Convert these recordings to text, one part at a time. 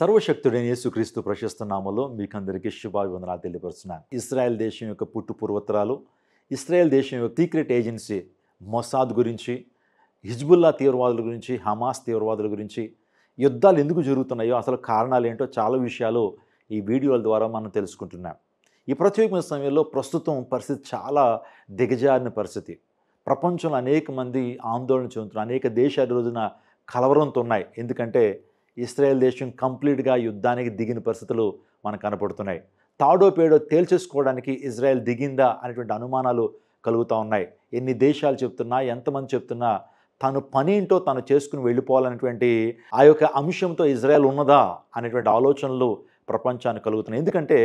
సర్వశక్తుడైన యేసుక్రీస్తు ప్రశస్త మీకు అందరికీ శుభాభివందనాలు తెలియపరుస్తున్నాను ఇస్రాయెల్ దేశం యొక్క పుట్టు పూర్వత్రాలు ఇస్రాయెల్ దేశం యొక్క సీక్రెట్ ఏజెన్సీ మొసాద్ గురించి హిజ్బుల్లా తీవ్రవాదుల గురించి హమాస్ తీవ్రవాదుల గురించి యుద్ధాలు ఎందుకు జరుగుతున్నాయో అసలు కారణాలు ఏంటో చాలా విషయాలు ఈ వీడియోల ద్వారా మనం తెలుసుకుంటున్నాం ఈ ప్రత్యేకమైన సమయంలో ప్రస్తుతం పరిస్థితి చాలా దిగజారిన పరిస్థితి ప్రపంచంలో అనేక మంది ఆందోళన చెందుతున్నారు అనేక దేశాలు రోజున కలవరంతో ఉన్నాయి ఎందుకంటే ఇస్రాయేల్ దేశం కంప్లీట్గా యుద్ధానికి దిగిన పరిస్థితులు మనకు కనపడుతున్నాయి తాడో పేడో తేల్చేసుకోవడానికి ఇజ్రాయెల్ దిగిందా అనేటువంటి అనుమానాలు కలుగుతూ ఉన్నాయి ఎన్ని దేశాలు చెప్తున్నా ఎంతమంది చెప్తున్నా తను పని ఏంటో తను చేసుకుని వెళ్ళిపోవాలనేటువంటి ఆ యొక్క అంశంతో ఇజ్రాయెల్ ఉన్నదా అనేటువంటి ఆలోచనలు ప్రపంచానికి కలుగుతున్నాయి ఎందుకంటే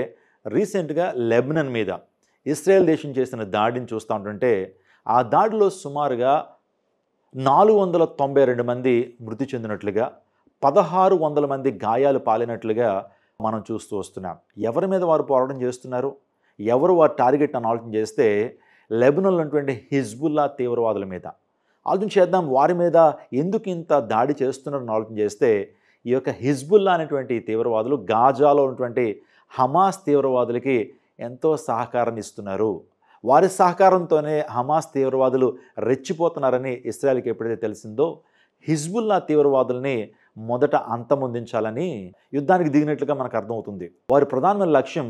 రీసెంట్గా లెబ్నన్ మీద ఇస్రాయెల్ దేశం చేసిన దాడిని చూస్తూ ఉంటుంటే ఆ దాడిలో సుమారుగా నాలుగు వందల తొంభై రెండు మంది మృతి చెందినట్లుగా పదహారు వందల మంది గాయాలు పాలినట్లుగా మనం చూస్తూ వస్తున్నాం ఎవరి మీద వారు పోరాటం చేస్తున్నారు ఎవరు వారు టార్గెట్ అని ఆలోచన చేస్తే లెబనల్ ఉన్నటువంటి హిజ్బుల్లా తీవ్రవాదుల మీద ఆలోచన చేద్దాం వారి మీద ఎందుకు ఇంత దాడి అని ఆలోచన చేస్తే ఈ యొక్క హిజ్బుల్లా అనేటువంటి తీవ్రవాదులు గాజాలో ఉన్నటువంటి హమాస్ తీవ్రవాదులకి ఎంతో సహకారం ఇస్తున్నారు వారి సహకారంతోనే హమాస్ తీవ్రవాదులు రెచ్చిపోతున్నారని ఇస్రాయల్కి ఎప్పుడైతే తెలిసిందో హిజ్బుల్లా తీవ్రవాదుల్ని మొదట అంతమొందించాలని యుద్ధానికి దిగినట్లుగా మనకు అర్థమవుతుంది వారి ప్రధానమైన లక్ష్యం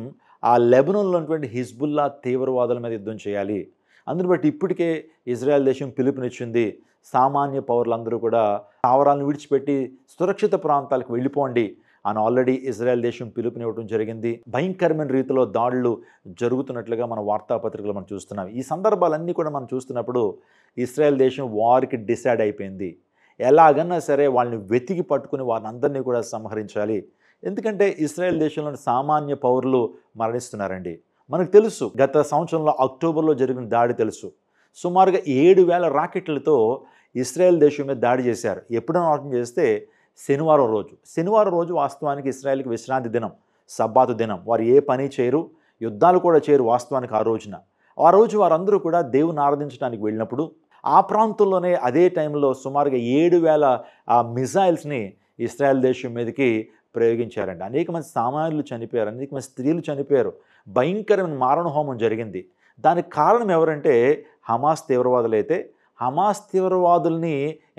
ఆ లెబనన్లో ఉన్నటువంటి హిజ్బుల్లా తీవ్రవాదుల మీద యుద్ధం చేయాలి అందుని బట్టి ఇప్పటికే ఇజ్రాయెల్ దేశం పిలుపునిచ్చింది సామాన్య పౌరులందరూ కూడా స్థావరాలను విడిచిపెట్టి సురక్షిత ప్రాంతాలకు వెళ్ళిపోండి అని ఆల్రెడీ ఇజ్రాయెల్ దేశం పిలుపునివ్వడం జరిగింది భయంకరమైన రీతిలో దాడులు జరుగుతున్నట్లుగా మన వార్తాపత్రికలు మనం చూస్తున్నాం ఈ సందర్భాలన్నీ కూడా మనం చూస్తున్నప్పుడు ఇస్రాయెల్ దేశం వార్కి డిసైడ్ అయిపోయింది ఎలాగన్నా సరే వాళ్ళని వెతికి పట్టుకుని వారిని అందరినీ కూడా సంహరించాలి ఎందుకంటే ఇస్రాయేల్ దేశంలోని సామాన్య పౌరులు మరణిస్తున్నారండి మనకు తెలుసు గత సంవత్సరంలో అక్టోబర్లో జరిగిన దాడి తెలుసు సుమారుగా ఏడు వేల రాకెట్లతో ఇస్రాయేల్ దేశం మీద దాడి చేశారు ఎప్పుడైనా అర్థం చేస్తే శనివారం రోజు శనివారం రోజు వాస్తవానికి ఇస్రాయెల్కి విశ్రాంతి దినం సబ్బాతు దినం వారు ఏ పని చేయరు యుద్ధాలు కూడా చేయరు వాస్తవానికి ఆ రోజున ఆ రోజు వారందరూ కూడా దేవుని ఆరాధించడానికి వెళ్ళినప్పుడు ఆ ప్రాంతంలోనే అదే టైంలో సుమారుగా ఏడు వేల ఆ మిసైల్స్ని ఇస్రాయల్ దేశం మీదకి ప్రయోగించారండి అనేక మంది సామాన్యులు చనిపోయారు అనేక మంది స్త్రీలు చనిపోయారు భయంకరమైన మారణ హోమం జరిగింది దానికి కారణం ఎవరంటే హమాస్ తీవ్రవాదులైతే హమాస్ తీవ్రవాదుల్ని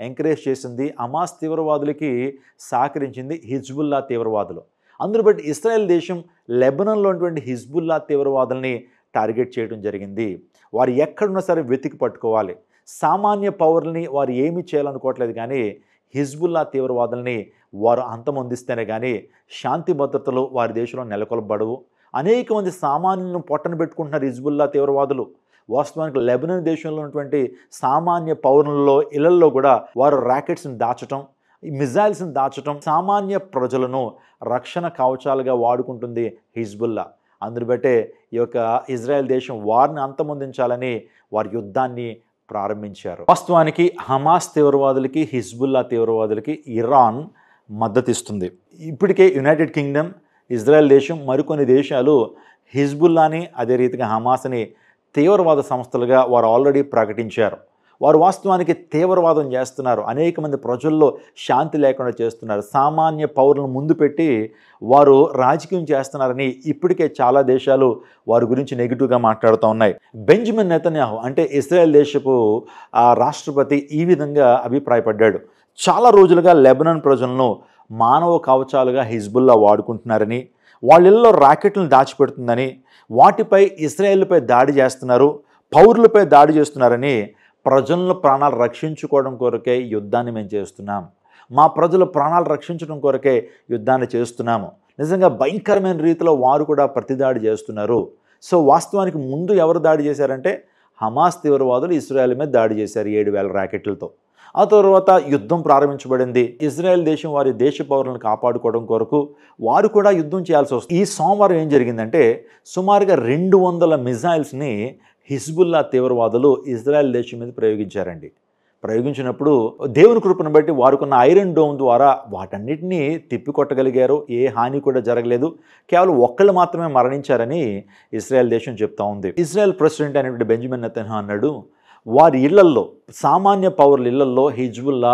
ఎంకరేజ్ చేసింది హమాస్ తీవ్రవాదులకి సహకరించింది హిజ్బుల్లా తీవ్రవాదులు అందులో బట్టి ఇస్రాయెల్ దేశం లెబనన్లో ఉన్నటువంటి హిజ్బుల్లా తీవ్రవాదుల్ని టార్గెట్ చేయడం జరిగింది వారు ఎక్కడున్నా సరే వెతికి పట్టుకోవాలి సామాన్య పౌరుల్ని వారు ఏమీ చేయాలనుకోవట్లేదు కానీ హిజ్బుల్లా తీవ్రవాదుల్ని వారు అంతమొందిస్తేనే కానీ శాంతి భద్రతలు వారి దేశంలో నెలకొల్పబడవు అనేక మంది సామాన్యులను పొట్టను పెట్టుకుంటున్నారు హిజ్బుల్లా తీవ్రవాదులు వాస్తవానికి లెబనన్ దేశంలో ఉన్నటువంటి సామాన్య పౌరులలో ఇళ్లలో కూడా వారు ర్యాకెట్స్ని దాచటం మిజైల్స్ని దాచటం సామాన్య ప్రజలను రక్షణ కవచాలుగా వాడుకుంటుంది హిజ్బుల్లా అందుబట్టే ఈ యొక్క ఇజ్రాయెల్ దేశం వారిని అంతమొందించాలని వారి యుద్ధాన్ని ప్రారంభించారు వాస్తవానికి హమాస్ తీవ్రవాదులకి హిజ్బుల్లా తీవ్రవాదులకి ఇరాన్ మద్దతిస్తుంది ఇప్పటికే యునైటెడ్ కింగ్డమ్ ఇజ్రాయెల్ దేశం మరికొన్ని దేశాలు హిజ్బుల్లాని అదే రీతిగా హమాస్ని తీవ్రవాద సంస్థలుగా వారు ఆల్రెడీ ప్రకటించారు వారు వాస్తవానికి తీవ్రవాదం చేస్తున్నారు అనేక మంది ప్రజల్లో శాంతి లేకుండా చేస్తున్నారు సామాన్య పౌరులను ముందు పెట్టి వారు రాజకీయం చేస్తున్నారని ఇప్పటికే చాలా దేశాలు వారి గురించి నెగిటివ్గా మాట్లాడుతూ ఉన్నాయి బెంజమిన్ నెతన్యాహు అంటే ఇస్రాయెల్ దేశపు రాష్ట్రపతి ఈ విధంగా అభిప్రాయపడ్డాడు చాలా రోజులుగా లెబనాన్ ప్రజలను మానవ కవచాలుగా హిజ్బుల్లా వాడుకుంటున్నారని వాళ్ళిల్లో రాకెట్లను దాచిపెడుతుందని వాటిపై ఇస్రాయేల్పై దాడి చేస్తున్నారు పౌరులపై దాడి చేస్తున్నారని ప్రజలను ప్రాణాలు రక్షించుకోవడం కొరకే యుద్ధాన్ని మేము చేస్తున్నాం మా ప్రజలు ప్రాణాలు రక్షించడం కొరకే యుద్ధాన్ని చేస్తున్నాము నిజంగా భయంకరమైన రీతిలో వారు కూడా ప్రతిదాడి చేస్తున్నారు సో వాస్తవానికి ముందు ఎవరు దాడి చేశారంటే హమాస్ తీవ్రవాదులు ఇస్రాయెల్ మీద దాడి చేశారు ఏడు వేల ర్యాకెట్లతో ఆ తర్వాత యుద్ధం ప్రారంభించబడింది ఇజ్రాయెల్ దేశం వారి దేశ పౌరులను కాపాడుకోవడం కొరకు వారు కూడా యుద్ధం చేయాల్సి వస్తుంది ఈ సోమవారం ఏం జరిగిందంటే సుమారుగా రెండు వందల మిజైల్స్ని హిజ్బుల్లా తీవ్రవాదులు ఇజ్రాయెల్ దేశం మీద ప్రయోగించారండి ప్రయోగించినప్పుడు దేవుని కృపను బట్టి వారుకున్న ఐరన్ డోమ్ ద్వారా వాటన్నిటినీ తిప్పికొట్టగలిగారు ఏ హాని కూడా జరగలేదు కేవలం ఒక్కళ్ళు మాత్రమే మరణించారని ఇజ్రాయెల్ దేశం చెప్తా ఉంది ఇజ్రాయెల్ ప్రెసిడెంట్ అనేటువంటి బెంజమిన్ నెతన్హా అన్నాడు వారి ఇళ్లల్లో సామాన్య పౌరుల ఇళ్లల్లో హిజ్బుల్లా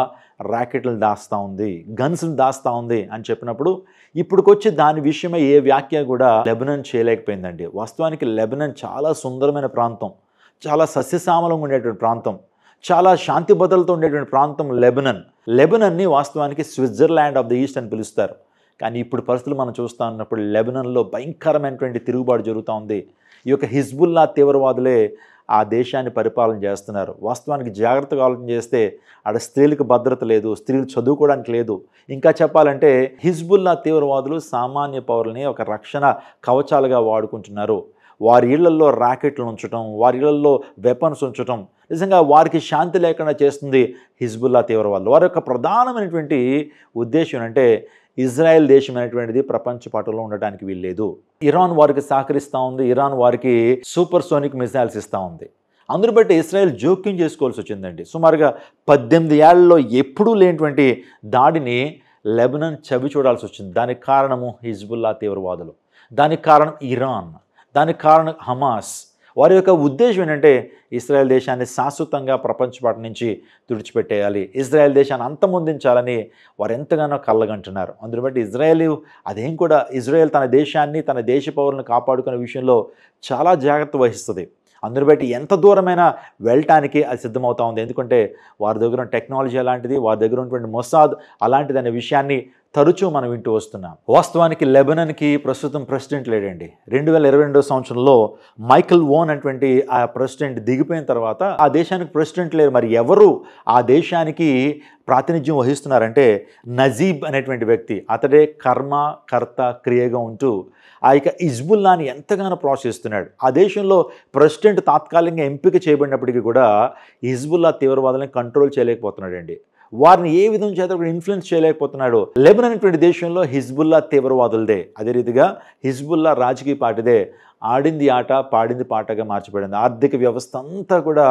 ర్యాకెట్లు దాస్తూ ఉంది గన్స్ని దాస్తూ ఉంది అని చెప్పినప్పుడు ఇప్పుడుకొచ్చి దాని విషయమై ఏ వ్యాఖ్య కూడా లెబనన్ చేయలేకపోయిందండి వాస్తవానికి లెబనన్ చాలా సుందరమైన ప్రాంతం చాలా సస్యశామలంగా ఉండేటువంటి ప్రాంతం చాలా శాంతి భద్రతలతో ఉండేటువంటి ప్రాంతం లెబనన్ లెబనన్ని వాస్తవానికి స్విట్జర్లాండ్ ఆఫ్ ద ఈస్ట్ అని పిలుస్తారు కానీ ఇప్పుడు పరిస్థితులు మనం చూస్తూ ఉన్నప్పుడు లెబనన్లో భయంకరమైనటువంటి తిరుగుబాటు జరుగుతూ ఉంది ఈ యొక్క హిజ్బుల్లా తీవ్రవాదులే ఆ దేశాన్ని పరిపాలన చేస్తున్నారు వాస్తవానికి జాగ్రత్తగా ఆలోచన చేస్తే ఆడ స్త్రీలకు భద్రత లేదు స్త్రీలు చదువుకోవడానికి లేదు ఇంకా చెప్పాలంటే హిజ్బుల్లా తీవ్రవాదులు సామాన్య పౌరులని ఒక రక్షణ కవచాలుగా వాడుకుంటున్నారు వారి ఇళ్లల్లో రాకెట్లు ఉంచడం వారి ఇళ్లల్లో వెపన్స్ ఉంచడం నిజంగా వారికి శాంతి లేకుండా చేస్తుంది హిజ్బుల్లా తీవ్రవాదులు వారి యొక్క ప్రధానమైనటువంటి ఉద్దేశం ఏంటంటే ఇజ్రాయెల్ దేశం అనేటువంటిది ప్రపంచ పాటలో ఉండటానికి వీల్లేదు ఇరాన్ వారికి సహకరిస్తూ ఉంది ఇరాన్ వారికి సూపర్ సోనిక్ మిసైల్స్ ఇస్తూ ఉంది అందును బట్టి ఇస్రాయెల్ జోక్యం చేసుకోవాల్సి వచ్చిందండి సుమారుగా పద్దెనిమిది ఏళ్లలో ఎప్పుడూ లేనటువంటి దాడిని లెబనన్ చవి చూడాల్సి వచ్చింది దానికి కారణము హిజ్బుల్లా తీవ్రవాదులు దానికి కారణం ఇరాన్ దానికి కారణం హమాస్ వారి యొక్క ఉద్దేశం ఏంటంటే ఇస్రాయెల్ దేశాన్ని శాశ్వతంగా ప్రపంచపాటి నుంచి తుడిచిపెట్టేయాలి ఇజ్రాయెల్ దేశాన్ని అంతమొందించాలని వారు ఎంతగానో కళ్ళగంటున్నారు అందును బట్టి ఇజ్రాయెల్ అదేం కూడా ఇజ్రాయెల్ తన దేశాన్ని తన దేశ పౌరులను కాపాడుకునే విషయంలో చాలా జాగ్రత్త వహిస్తుంది అందును బట్టి ఎంత దూరమైనా వెళ్ళటానికి అది సిద్ధమవుతా ఉంది ఎందుకంటే వారి దగ్గర ఉన్న టెక్నాలజీ అలాంటిది వారి దగ్గర ఉన్నటువంటి మొసాద్ అలాంటిది అనే విషయాన్ని తరచూ మనం వింటూ వస్తున్నాం వాస్తవానికి లెబనన్కి ప్రస్తుతం ప్రెసిడెంట్ లేడండి రెండు వేల ఇరవై రెండో సంవత్సరంలో మైకల్ ఓన్ అటువంటి ఆ ప్రెసిడెంట్ దిగిపోయిన తర్వాత ఆ దేశానికి ప్రెసిడెంట్ లేరు మరి ఎవరు ఆ దేశానికి ప్రాతినిధ్యం వహిస్తున్నారంటే నజీబ్ అనేటువంటి వ్యక్తి అతడే కర్మ కర్త క్రియగా ఉంటూ ఆ యొక్క ఇజ్బుల్లాని ఎంతగానో ప్రోత్సహిస్తున్నాడు ఆ దేశంలో ప్రెసిడెంట్ తాత్కాలికంగా ఎంపిక చేయబడినప్పటికీ కూడా హిజ్బుల్లా తీవ్రవాదాన్ని కంట్రోల్ చేయలేకపోతున్నాడండి వారిని ఏ విధం చేత కూడా ఇన్ఫ్లుయెన్స్ చేయలేకపోతున్నాడు లెబన్ అనేటువంటి దేశంలో హిజ్బుల్లా తీవ్రవాదులదే అదే రీతిగా హిజ్బుల్లా రాజకీయ పార్టీదే ఆడింది ఆట పాడింది పాటగా మార్చిపోయింది ఆర్థిక వ్యవస్థ అంతా కూడా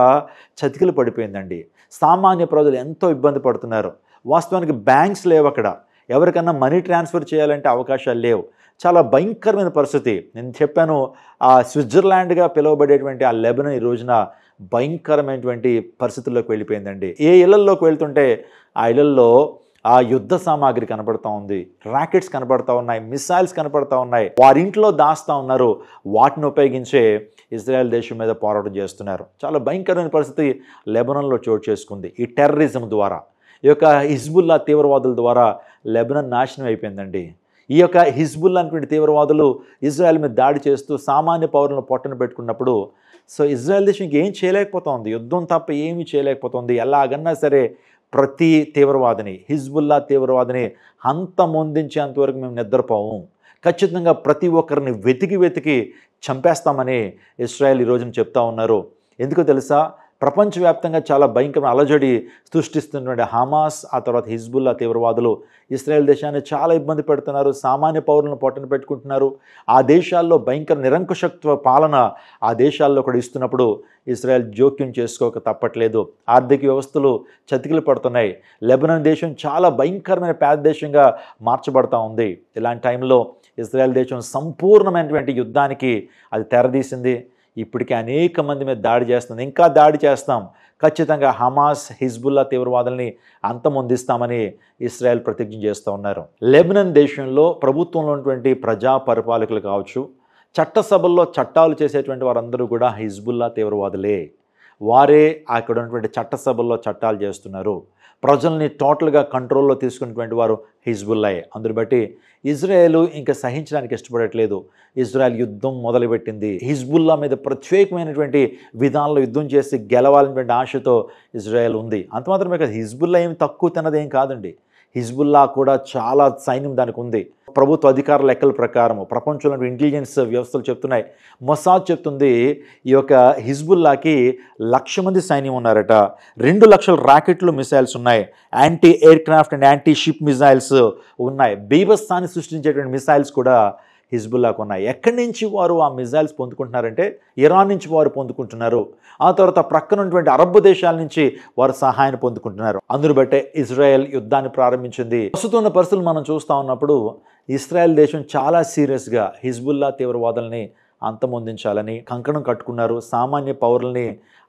చతికిలు పడిపోయిందండి సామాన్య ప్రజలు ఎంతో ఇబ్బంది పడుతున్నారు వాస్తవానికి బ్యాంక్స్ లేవు అక్కడ ఎవరికన్నా మనీ ట్రాన్స్ఫర్ చేయాలంటే అవకాశాలు లేవు చాలా భయంకరమైన పరిస్థితి నేను చెప్పాను ఆ స్విట్జర్లాండ్గా పిలువబడేటువంటి ఆ లెబనన్ ఈ రోజున భయంకరమైనటువంటి పరిస్థితుల్లోకి వెళ్ళిపోయిందండి ఏ ఇళ్లల్లోకి వెళ్తుంటే ఆ ఇళ్లల్లో ఆ యుద్ధ సామాగ్రి కనపడతా ఉంది రాకెట్స్ కనపడతా ఉన్నాయి మిసైల్స్ కనపడతా ఉన్నాయి వారింట్లో దాస్తా ఉన్నారు వాటిని ఉపయోగించే ఇజ్రాయెల్ దేశం మీద పోరాటం చేస్తున్నారు చాలా భయంకరమైన పరిస్థితి లెబనన్లో చోటు చేసుకుంది ఈ టెర్రరిజం ద్వారా ఈ యొక్క హిజ్బుల్లా తీవ్రవాదుల ద్వారా లెబనన్ నాశనం అయిపోయిందండి ఈ యొక్క హిజ్బుల్లా అనేటువంటి తీవ్రవాదులు ఇజ్రాయెల్ మీద దాడి చేస్తూ సామాన్య పౌరులను పొట్టను పెట్టుకున్నప్పుడు సో ఇజ్రాయెల్ దేశం ఇంకేం చేయలేకపోతుంది యుద్ధం తప్ప ఏమి చేయలేకపోతుంది ఎలాగన్నా సరే ప్రతి తీవ్రవాదిని హిజ్బుల్లా తీవ్రవాదిని అంతమొందించేంత వరకు మేము నిద్రపోము ఖచ్చితంగా ప్రతి ఒక్కరిని వెతికి వెతికి చంపేస్తామని ఇస్రాయెల్ ఈ రోజున చెప్తా ఉన్నారు ఎందుకో తెలుసా ప్రపంచవ్యాప్తంగా చాలా భయంకరమైన అలజడి సృష్టిస్తున్నటువంటి హమాస్ ఆ తర్వాత హిజ్బుల్లా తీవ్రవాదులు ఇస్రాయెల్ దేశాన్ని చాలా ఇబ్బంది పెడుతున్నారు సామాన్య పౌరులను పొట్టను పెట్టుకుంటున్నారు ఆ దేశాల్లో భయంకర నిరంకుశత్వ పాలన ఆ దేశాల్లో కూడా ఇస్తున్నప్పుడు ఇస్రాయెల్ జోక్యం చేసుకోక తప్పట్లేదు ఆర్థిక వ్యవస్థలు చతికిలు పడుతున్నాయి లెబనాన్ దేశం చాలా భయంకరమైన పేద దేశంగా మార్చబడతా ఉంది ఇలాంటి టైంలో ఇస్రాయెల్ దేశం సంపూర్ణమైనటువంటి యుద్ధానికి అది తెరదీసింది ఇప్పటికీ అనేక మంది మీద దాడి చేస్తుంది ఇంకా దాడి చేస్తాం ఖచ్చితంగా హమాస్ హిజ్బుల్లా తీవ్రవాదుల్ని అంతమొందిస్తామని ఇస్రాయెల్ ప్రతిజ్ఞ చేస్తూ ఉన్నారు లెబనన్ దేశంలో ప్రభుత్వంలో ఉన్నటువంటి ప్రజా పరిపాలకులు కావచ్చు చట్టసభల్లో చట్టాలు చేసేటువంటి వారందరూ కూడా హిజ్బుల్లా తీవ్రవాదులే వారే అక్కడ ఉన్నటువంటి చట్టసభల్లో చట్టాలు చేస్తున్నారు ప్రజల్ని టోటల్గా కంట్రోల్లో తీసుకున్నటువంటి వారు హిజ్బుల్లాయే అందుని బట్టి ఇజ్రాయేల్ ఇంకా సహించడానికి ఇష్టపడట్లేదు ఇజ్రాయెల్ యుద్ధం మొదలుపెట్టింది హిజ్బుల్లా మీద ప్రత్యేకమైనటువంటి విధానంలో యుద్ధం చేసి గెలవాలనేటువంటి ఆశతో ఇజ్రాయెల్ ఉంది అంత మాత్రమే కాదు హిజ్బుల్లా ఏం తక్కువ తినదేం కాదండి హిజ్బుల్లా కూడా చాలా సైన్యం దానికి ఉంది ప్రభుత్వ అధికార లెక్కల ప్రకారం ప్రపంచంలో ఇంటెలిజెన్స్ వ్యవస్థలు చెప్తున్నాయి మొసాద్ చెప్తుంది ఈ యొక్క హిజ్బుల్లాకి లక్ష మంది సైన్యం ఉన్నారట రెండు లక్షల రాకెట్లు మిసైల్స్ ఉన్నాయి anti aircraft and anti ship missiles ఉన్నాయి బీభత్సాన్ని సృష్టించేటువంటి మిసైల్స్ కూడా హిజ్బుల్లాకు ఉన్నాయి ఎక్కడి నుంచి వారు ఆ మిజైల్స్ పొందుకుంటున్నారంటే ఇరాన్ నుంచి వారు పొందుకుంటున్నారు ఆ తర్వాత ఉన్నటువంటి అరబ్ దేశాల నుంచి వారు సహాయాన్ని పొందుకుంటున్నారు అందును బట్టే ఇజ్రాయెల్ యుద్ధాన్ని ప్రారంభించింది ప్రస్తుతం ఉన్న పరిస్థితులు మనం చూస్తూ ఉన్నప్పుడు ఇస్రాయెల్ దేశం చాలా సీరియస్గా హిజ్బుల్లా తీవ్రవాదుల్ని అంతమొందించాలని కంకణం కట్టుకున్నారు సామాన్య పౌరుల్ని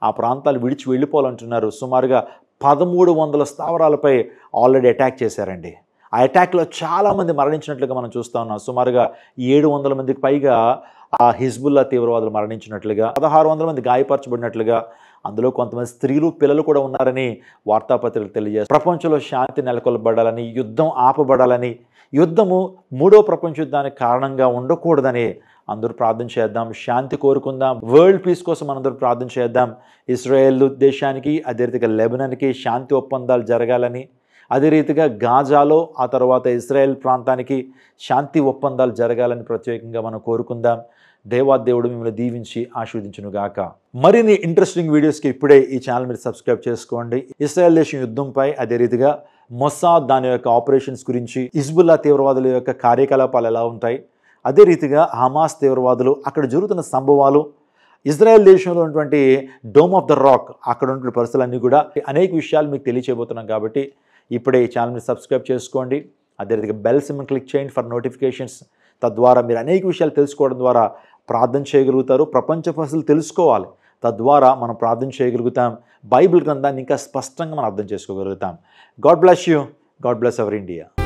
ఆ ప్రాంతాలు విడిచి వెళ్ళిపోవాలంటున్నారు సుమారుగా పదమూడు వందల స్థావరాలపై ఆల్రెడీ అటాక్ చేశారండి ఆ అటాక్లో చాలామంది మరణించినట్లుగా మనం చూస్తూ ఉన్నాం సుమారుగా ఏడు వందల మందికి పైగా ఆ హిజ్బుల్లా తీవ్రవాదులు మరణించినట్లుగా పదహారు వందల మంది గాయపరచబడినట్లుగా అందులో కొంతమంది స్త్రీలు పిల్లలు కూడా ఉన్నారని వార్తాపత్రికలు తెలియజేస్తారు ప్రపంచంలో శాంతి నెలకొల్పబడాలని యుద్ధం ఆపబడాలని యుద్ధము మూడో ప్రపంచ యుద్ధానికి కారణంగా ఉండకూడదని అందరూ ప్రార్థన చేద్దాం శాంతి కోరుకుందాం వరల్డ్ పీస్ కోసం అందరూ ప్రార్థన చేద్దాం ఇస్రాయేల్ దేశానికి అదే రీతిగా లెబనాన్కి శాంతి ఒప్పందాలు జరగాలని అదే రీతిగా గాజాలో ఆ తర్వాత ఇస్రాయెల్ ప్రాంతానికి శాంతి ఒప్పందాలు జరగాలని ప్రత్యేకంగా మనం కోరుకుందాం దేవాదేవుడు మిమ్మల్ని దీవించి ఆశీర్వదించునుగాక మరిన్ని ఇంట్రెస్టింగ్ వీడియోస్కి ఇప్పుడే ఈ ఛానల్ మీరు సబ్స్క్రైబ్ చేసుకోండి ఇస్రాయల్ దేశం యుద్ధంపై అదే రీతిగా మొసాద్ దాని యొక్క ఆపరేషన్స్ గురించి హిజ్బుల్లా తీవ్రవాదుల యొక్క కార్యకలాపాలు ఎలా ఉంటాయి అదే రీతిగా హమాస్ తీవ్రవాదులు అక్కడ జరుగుతున్న సంభవాలు ఇజ్రాయెల్ దేశంలో ఉన్నటువంటి డోమ్ ఆఫ్ ద రాక్ అక్కడ ఉన్న పరిస్థితులన్నీ కూడా అనేక విషయాలు మీకు తెలియచేయబోతున్నాం కాబట్టి ఇప్పుడే ఈ ఛానల్ని సబ్స్క్రైబ్ చేసుకోండి అదే రీతిగా బెల్ సిమ్ క్లిక్ చేయండి ఫర్ నోటిఫికేషన్స్ తద్వారా మీరు అనేక విషయాలు తెలుసుకోవడం ద్వారా ప్రార్థన చేయగలుగుతారు ప్రపంచ ప్రజలు తెలుసుకోవాలి తద్వారా మనం ప్రార్థన చేయగలుగుతాం బైబిల్ గ్రంథాన్ని ఇంకా స్పష్టంగా మనం అర్థం చేసుకోగలుగుతాం God bless you God bless our India